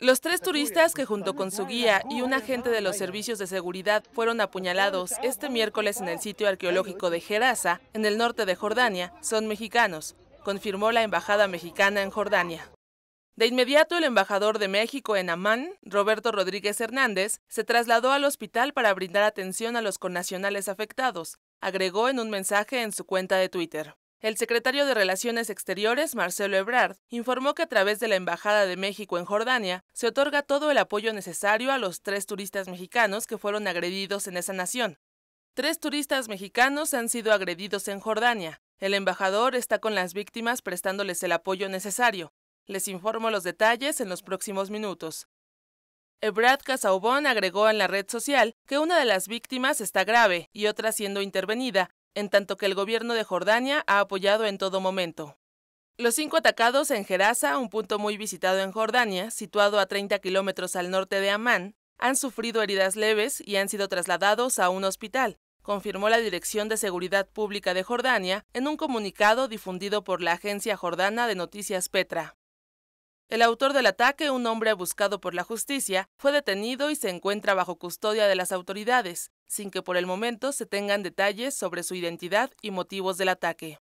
Los tres turistas que junto con su guía y un agente de los servicios de seguridad fueron pues apuñalados este miércoles en el sitio arqueológico de Gerasa, en el norte de Jordania, son mexicanos, confirmó la Embajada Mexicana en Jordania. De inmediato, el embajador de México en Amán, Roberto Rodríguez Hernández, se trasladó al hospital para brindar atención a los connacionales afectados, agregó en un mensaje en su cuenta de Twitter. El secretario de Relaciones Exteriores, Marcelo Ebrard, informó que a través de la Embajada de México en Jordania se otorga todo el apoyo necesario a los tres turistas mexicanos que fueron agredidos en esa nación. Tres turistas mexicanos han sido agredidos en Jordania. El embajador está con las víctimas prestándoles el apoyo necesario. Les informo los detalles en los próximos minutos. Ebrard Casaubon agregó en la red social que una de las víctimas está grave y otra siendo intervenida en tanto que el gobierno de Jordania ha apoyado en todo momento. Los cinco atacados en Gerasa, un punto muy visitado en Jordania, situado a 30 kilómetros al norte de Amán, han sufrido heridas leves y han sido trasladados a un hospital, confirmó la Dirección de Seguridad Pública de Jordania en un comunicado difundido por la agencia jordana de noticias Petra. El autor del ataque, un hombre buscado por la justicia, fue detenido y se encuentra bajo custodia de las autoridades, sin que por el momento se tengan detalles sobre su identidad y motivos del ataque.